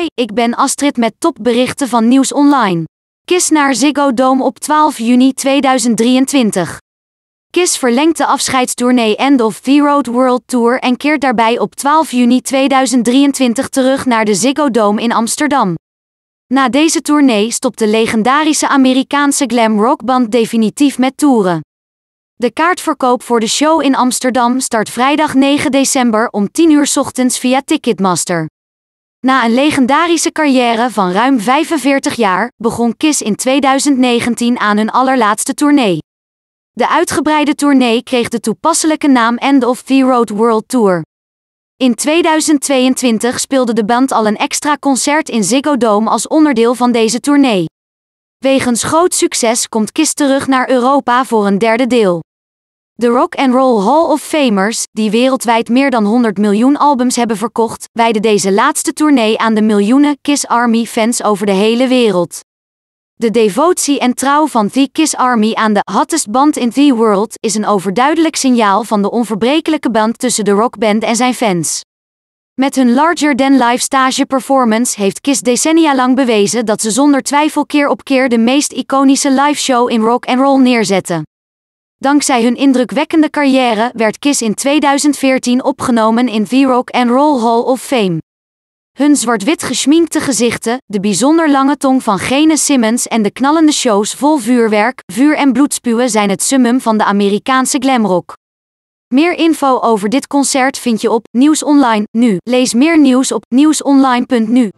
Hi, ik ben Astrid met topberichten van Nieuws Online. KIS naar Ziggo Dome op 12 juni 2023. Kiss verlengt de afscheidstournee End of the Road World Tour en keert daarbij op 12 juni 2023 terug naar de Ziggo Dome in Amsterdam. Na deze tournee stopt de legendarische Amerikaanse glam rockband definitief met toeren. De kaartverkoop voor de show in Amsterdam start vrijdag 9 december om 10 uur ochtends via Ticketmaster. Na een legendarische carrière van ruim 45 jaar begon Kiss in 2019 aan hun allerlaatste tournee. De uitgebreide tournee kreeg de toepasselijke naam End of the Road World Tour. In 2022 speelde de band al een extra concert in Ziggo Dome als onderdeel van deze tournee. Wegens groot succes komt Kiss terug naar Europa voor een derde deel. De Rock and Roll Hall of Famers, die wereldwijd meer dan 100 miljoen albums hebben verkocht, wijden deze laatste tournee aan de miljoenen Kiss Army fans over de hele wereld. De devotie en trouw van The Kiss Army aan de hottest band in the world is een overduidelijk signaal van de onverbrekelijke band tussen de rockband en zijn fans. Met hun Larger Than Life stage performance heeft Kiss decennia lang bewezen dat ze zonder twijfel keer op keer de meest iconische live show in rock and roll neerzetten. Dankzij hun indrukwekkende carrière werd Kiss in 2014 opgenomen in V-Rock and Roll Hall of Fame. Hun zwart-wit geschminkte gezichten, de bijzonder lange tong van Gene Simmons en de knallende shows vol vuurwerk, vuur en bloedspuwen zijn het summum van de Amerikaanse glamrock. Meer info over dit concert vind je op Nieuws Online nu. Lees meer nieuws op nieuwsonline.nu.